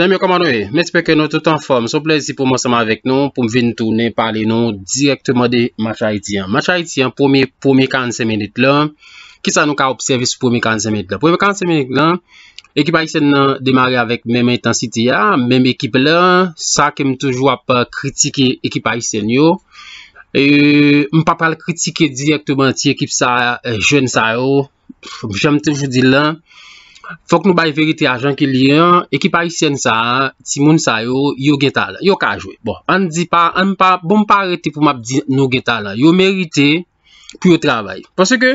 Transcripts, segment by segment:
Sèmye komadwe, mespeke nou toutan fòm, sou plezi pou mòsèm avèk nou, pou m vin toune, pale nou, direktman de machay ti an. Machay ti an, pou mè 45 menit lò, ki sa nou ka obsèves pou mè 45 menit lò. Pou mè 45 menit lò, ekipa isen nan demare avèk mèm etansiti ya, mèm ekip lò, sa kem toujwa pa kritike ekipa isen yo. M m'm pa pal kritike direktman ti ekip sa euh, jèn sa yo, jèm toujwa di lò. Fok nou bay verite a jan ke liyan, ekip a Yusyen sa, Timon sa yo, yo geta la, yo ka jwe. Bon, an di pa, an pa, bon pa arete pou map di nou geta la, yo merite pou yo travay. Pwase ke,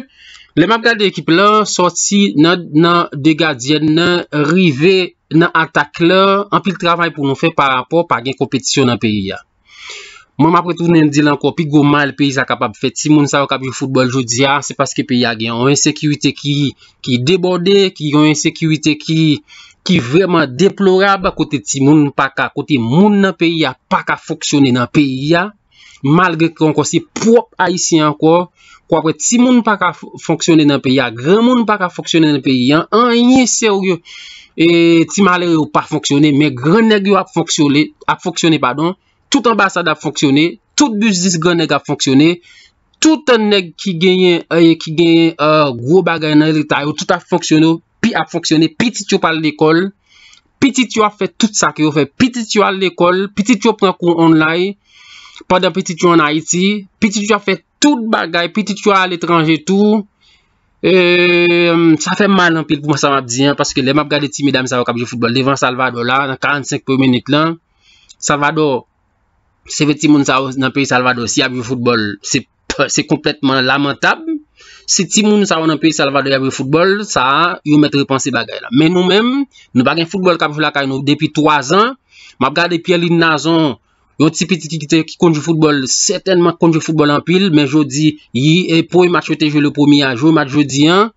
le map gade ekip la, soti nan degadien nan rive nan atak la, anpil travay pou nou fe par rapport pa gen kompetisyon nan periya. Mwen apre tout nen di lan kwa pi gwo mal peyi sa kapab fe ti moun sa wakab yon futbol jodi ya, se paske peyi ya gen yon yon sekirite ki deborde, ki yon yon sekirite ki vreman deplorable kote ti moun pa ka, kote moun nan peyi ya pa ka foksyone nan peyi ya, malge kon konsi prop a yisi an kwa, kwa apre ti moun pa ka foksyone nan peyi ya, gran moun pa ka foksyone nan peyi ya, an yon yon seryo ti malere ou pa foksyone, me gran negyo ap foksyone pa don, Tout ambassade a fonksyonè, tout bizis gwen neg a fonksyonè, tout an neg ki genye euh, euh, gro bagay nan elitaryo, tout a fonksyonè, pi a fonksyonè, pi tit yo pale l'ekol, pi tit yo a fè tout sakyo, pi tit yo a l'ekol, pi tit yo pren koun online, padan pi tit yo an Haiti, pi tit yo a fè tout bagay, pi tit yo a l'etranjè tout. Euh, Se ve ti moun sa ou nan peyi Salvador si avyo foutbol, se kompletman lamentab, se ti moun sa ou nan peyi Salvador avyo foutbol, sa yo met repanse bagay la. Men nou men, nou bagay foutbol kapjou la kay nou depi 3 an, map gade pi elin nazon, yo tipi titi titi ki kondjou foutbol, setenman kondjou foutbol an pil, men jodi, yi e pou yi mat chote jo le pomi a, jou yi mat jodi an,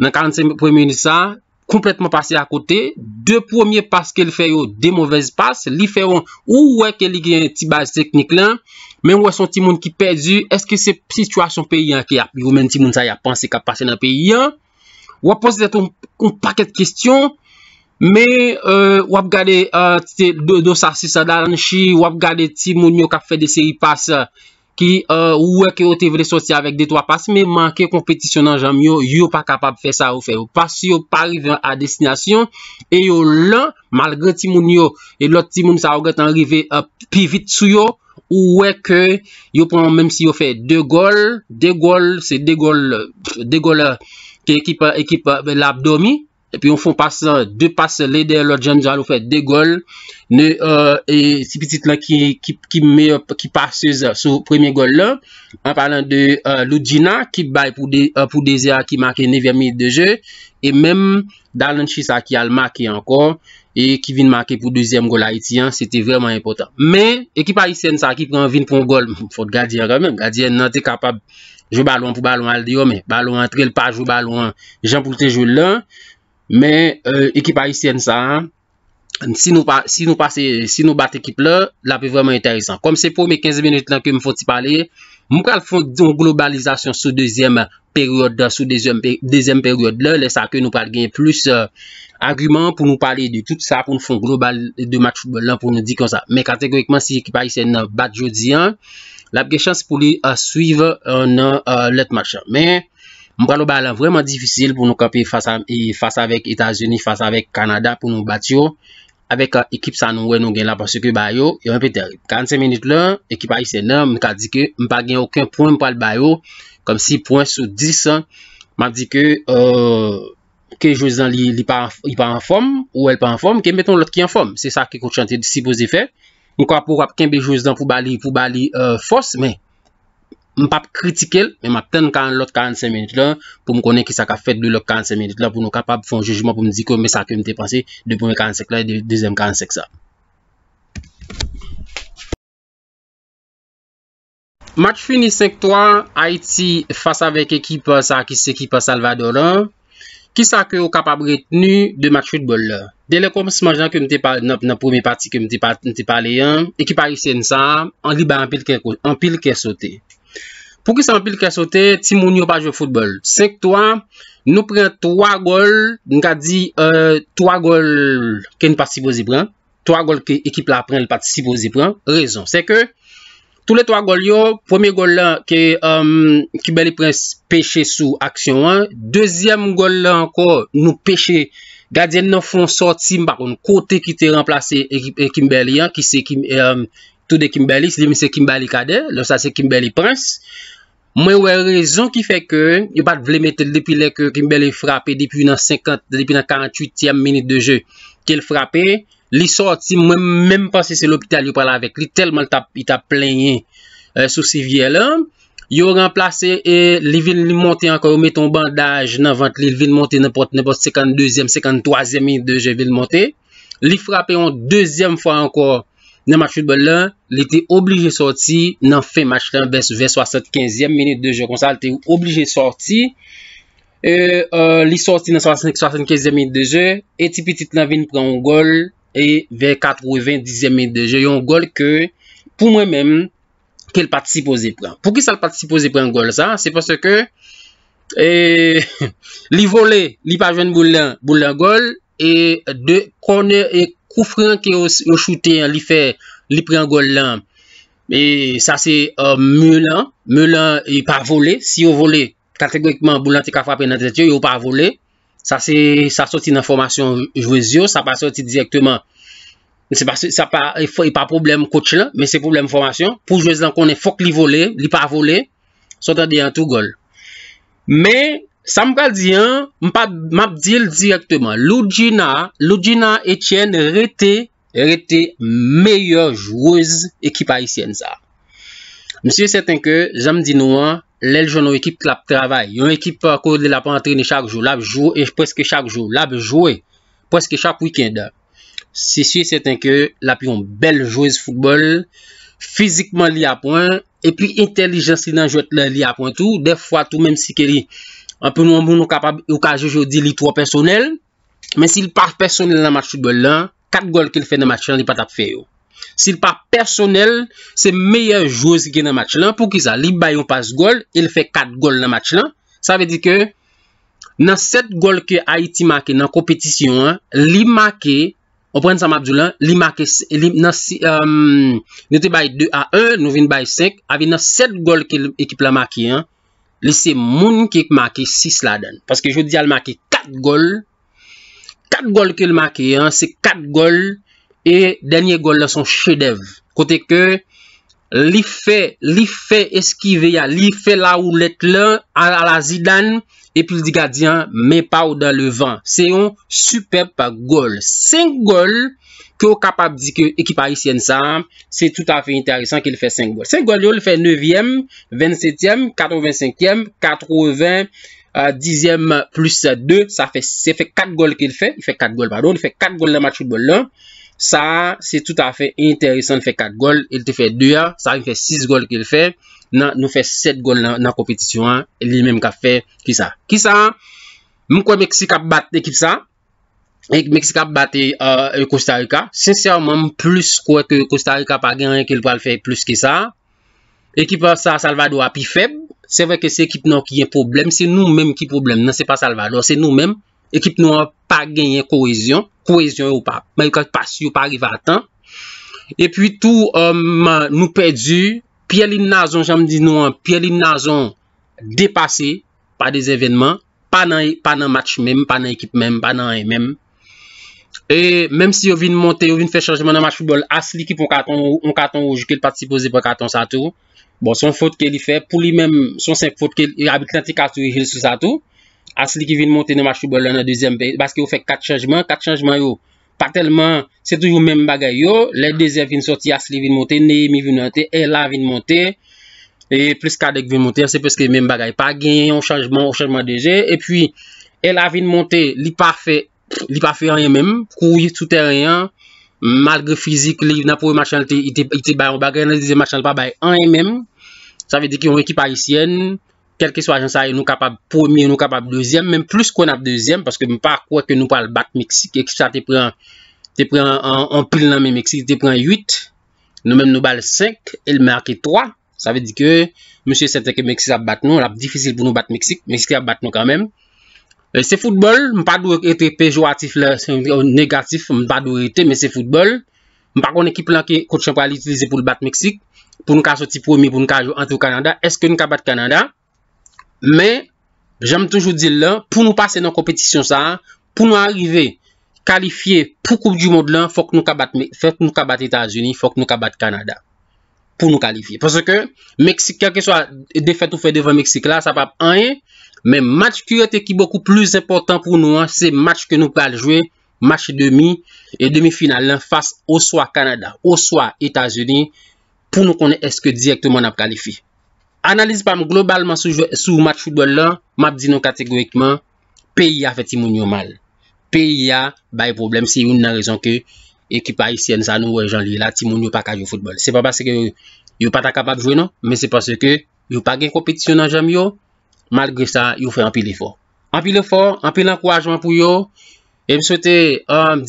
nan 45 moun sa, Kompletman pase a kote, de pwomye pase ke li feyo de mwovez pase, li feyon ou we ke li gen ti base teknik lan, men ou we son ti moun ki perzu, eske se situasyon peyi an ki ap yon men ti moun sa ya panse kap pase nan peyi an, wap pose zet un paket kestyon, men wap gade dosa si sa dan chi, wap gade ti moun yo kap fe de se yi pase yon. Ki euh, ouweke yo te vle sosi avek de 3 pas, me manke kompetisyonan janm yo, yo pa kapab fe sa oufe. Pas yo pa rive a desinasyon, e yo lan, malgre timoun yo, e lot timoun sa rive euh, pi vit sou yo, ouweke yo pon menm si yo fe 2 gol, 2 gol se 2 gol ekip l'abdomi. Epi yon foun pasan, de pasan, lèdè lò jèm jòl ou fèd de gol. Nè, e, si piti lè ki, ki, ki mè, ki pasèz sou premè gol lè. An palan de, lò djina, ki bay pou dè, pou dè zè a ki makè 9000 de jè. E mèm, dalè nchi sa ki al makè ankon. E ki vin makè pou 2èm gol a iti, an, sè te vèm an impotant. Mè, ekipa isen sa ki pou an vin pou an gol, fòt gadi an rè mèm. Gadi an nan te kapab jò balon pou balon al diyo, mè. Balon an tre l pa, jò balon an, jèm pou te jò lè Mè ekip a isyen sa, si nou bat ekip la, la pou vreman enteresan. Kom se pou mè 15 minute la ke m foti pale, mou kal foun globalizasyon sou deuxième periode la, lè sa ke nou pale gen plus euh, argument pou nou pale di tout sa pou nou foun global de match pou nou di kon sa. Mè kategorikman si ekip a isyen bat jodi an, la pou gen chans pou li a suiv nan euh, let matchan. Mè. Mkwa nou ba lan vreman difisil pou nou kapi fasa vek Etasyoni, fasa vek Kanada pou nou bati yo. Avek ekip sa nou we nou gen la pwase ke bayo. Yon pwete 45 minute lan, ekip a yise nan, mkwa di ke mpa gen oken pwane mpa l bayo. Kom 6 pwane sou 10 an. Mkwa di ke, ke euh, jo zan li pa en fom ou el pa en fom, ke meton lot ki en fom. Se sa ke kouchante di si boze fe. Mkwa pou wap ken be jo zan pou bali euh, fos men. Mpap kritike l, mpap ten kan lot 45 menit la pou m konen ki sa ka fet de lot 45 menit la pou nou kapap fon jujman pou m dikou me sa kem te pase 2.45 la et 2.45 sa. Mat finis 5-3, Haiti fasa vek ekipa sa ki se ekipa Salvadoran ki sa ke ou kapap retenu de mat futbol la. Dele kom si manjan kem te pale nop nan pome pati kem te pale yon, ekipa Yusen sa, an liba an pil ke sote. Pou ki san pil kre sote, ti moun yo pa jo futbol. Sek to an, nou pren 3 gol, nou ka di 3 euh, gol ke nou patisipo zi pren. 3 gol ke ekip la pren, nou patisipo zi pren. Rezon, se ke, tou le 3 gol yo, pweme gol la, ki euh, Kimberley Prince peche sou aksyon an, dezyem gol la anko, nou peche, ga di nan fon sotim, bakon, kote ki te remplace ekimberley eh, an, ki se, euh, tou de Kimberley, se di mi se Kimberley kade, lo sa se Kimberley Prince, se, Mwen wè rèzon ki fè kè, yon pat vle metè depi lè kè kè mbe lè e frapè, depi nan 48e minit de jè kè lè frapè, li sorti, mwen mèm panse se l'opital yon pral avèk, li telman yon ta plenye euh, sou si vye lè, yon remplase, e, li vil montè anko, yon meton bandaj nan vant, li vil montè nèpote nèpote 52e, 53e minit de jè vil montè, li frapè yon 2e fwa anko. nan match futebol lan, li te oblige sorti nan fè match kèm bes vè 75èm menè de jè kon sa, li te oblige sorti euh, euh, li sorti nan 75èm menè de jè, eti piti tè nan veni prè an gol, eti vè 4 ou 20èm menè de jè, yon gol ke pou mè mèm, ke l patisipoze prè, pou ki sa l patisipoze prè an gol sa, se poste ke euh, li vole, li pavèn boulè an gol eti kone, eti Kou fran ki yo choute, li pre an gol lan, e sa se euh, Moulin, Moulin yi pa vole, si yo vole, kategorikman Boulantika Frapen, yo pa vole, sa se sa soti nan formasyon jouez yo, sa pa soti direktman, yi pa problem kouch lan, men se problem formasyon, pou jouez lan konen, fok li vole, li pa vole, sotan di an tou gol. Me, Sa m kal di an, m ap di el direktman. Lou Gina Etienne rete, rete meyye jouez ekipa etienne sa. M siye seten ke, jame di nou an, lèl joun nou ekip klap travay. Yon ekip pa akorde la pa antreni chak jou, la bejou, e preske chak jou, la bejou e, preske chak wikenda. Siye seten ke, la pi yon bel jouez fokbol, fizikman li apon, epi intelijensi nan jwet la li apon tou, defwa tou menm si keri fok. An pou nou an moun nou kapab yo ka jojo di li 3 personel. Men si l pa personel nan mat chou bol lan, 4 gol ke l fè nan mat chou lan li pat ap fè yo. Si l pa personel, se meyen jou zi gen nan mat chou lan pou ki sa. Li bayon pas gol, il fè 4 gol nan mat chou lan. Sa ve di ke nan 7 gol ke a iti make nan kompetisyon. Li make, o pren samabdou lan, li make nan 2 a 1, nou vin bay 5. Ave nan 7 gol ke ekip la make. Li se moun ki eke make 6 la den. Paske je di al make 4 gol. 4 gol ke li make. Se 4 gol. E denye gol la son chedev. Kote ke. Li fe eskive ya. Li fe la ou let la. A la zidan. E pi li di gadi an. Me pa ou dan le van. Se yon. Superb gol. 5 gol. 5 gol. Kyo kap ap di ki ekip a isyen sa, se tout afe interesant ki li fe 5 gol. 5 gol yo li fe 9e, 27e, 85e, 80e, 10e plus 2, se fe 4 gol ki li fe. Li fe 4 gol pardon, li fe 4 gol la match football la. Sa, se tout afe interesant li fe 4 gol, il te fe 2a, sa li fe 6 gol ki li fe. Nou fe 7 gol la kompetisyon, li menm ka fe ki sa. Ki sa, mkwa meksi kap bat ekip sa? Ek Meksika bat euh, e Kostarika. Sensèrman mèm plus kouè kè Kostarika pa gen yon yon kèl pral fè plus kè sa. Ekip sa Salvador api feb. Sè vè kè se ekip nou ki yon problem. Se nou mèm ki problem. Nan se pa Salvador. Se nou mèm. Ekip nou pa gen yon kouèzyon. Kouèzyon ou pa. Mèm yon kouèzyon pas yon pa arriva atan. E pwi tou euh, mèm nou pèdjou. Piè l'imnazon, jan mèm di nou an. Piè l'imnazon depase pa de zèvenman. Pa nan match mèm, pa nan ekip mèm, pa nan mèm. E mèm si yo vin monte, yo vin fè chanjman nan match football, asli ki pou an katon ou, an katon ou, jou ke l patisipoze pou an katon sa tou. Bon, son fote ke li fè, pou li mèm, son se fote ke li abil kanti katon ou, il sou sa tou. Asli ki vin monte nan match football nan dezem, baske yo fè kak chanjman, kak chanjman yo, pa telman, se tou yon mèm bagay yo, le dezem vin soti, asli vin monte, neye mi vin monte, ela vin monte. E plus kadek vin monte, an se pweske mèm bagay pa, gen yon chanjman, yon chanjman deje, e pwi, ela vin monte, li pa fè, li pa fè an yè mèm, kou yè toutè rèy an, malge fizik li, yon apou yon machan li te bayan bagan, yon li te bayan bayan an yè mèm, sa vè di ki yon reki parisienne, kelke swa jan sa yon nou kapab pomi, yon nou kapab dezyèm, mèm plus kon ap dezyèm, paske mèm pa kouè ke nou pal bat Meksik, ekip sa te pren, te pren an pil nan mè Meksik, te pren 8, nou mèm nou bal 5, el mè ake 3, sa vè di ki, mèm se teke Meksik ap bat nou, la pdifisil pou nou bat Meksik, Se futbol, m pa dou ete pejouatif la, negatif, m pa dou ete, me se futbol, m pa kon ekip lan ki koutchampal itilize pou l bat Meksik, pou nou ka soti pwemi pou nou ka jo an tou Kanada, eske nou ka bat Kanada. Me, jame toujou di lan, pou nou pase nan kompetisyon sa, pou nou arrive, kalifiye pou koup di mod lan, fok nou ka bat Etasuni, fok nou ka bat Kanada. pou nou kalifiye. Pwese ke, Meksik, kelke so a defet ou fe devan Meksik la, sa pap anye, men match kiyote ki beaucoup plus important pou nou an, se match ke nou kaljwe, match demi, e demi final, lan fase ou so a Kanada, ou so a Etasunie, pou nou konen eske direktman ap kalifiye. Analize pa mou globalman sou match ou do lan, map di nou kategorikman, peyi a veti moun yo mal. Peyi a, bay problem, se yon nan rezon ke, Ekipa Haitien sa nou wè jan li. La timoun yo pa ka yo fotbol. Se pa bas se ke yo pa ta kapap jwè nan. Me se pa se ke yo pa gen kompetisyon nan jom yo. Malge sa yo fè anpil e fort. Anpil e fort. Anpil l'ankouajman pou yo. E m souwete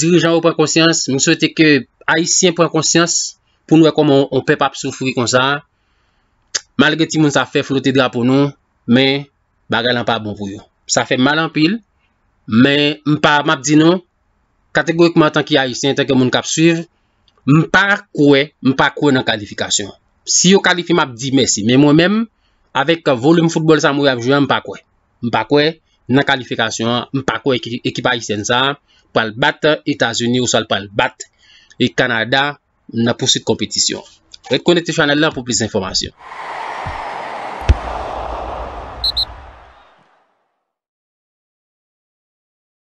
dirijan wè pren konsyans. M souwete ke Haitien pren konsyans. Pou nou wè komon on pe pap soufri kon sa. Malge timoun sa fè flote drap pou nou. Me bagal anpab bon pou yo. Sa fè mal anpil. Me pa mabdi nan. kategorikman tan ki a Isen, tan ke moun kap suiv, m pa kwe, m pa kwe nan kalifikasyon. Si yo kalifik, m ap di mesi, men mwen men, avek volum futbol sa moun ap jwen, m pa kwe. M pa kwe nan kalifikasyon, m pa kwe ekipa Isen sa, pal bat, Etasyen ou sal pal bat, e Kanada, nan posi de kompetisyon. Ek konete chanel la pou plis informasyon.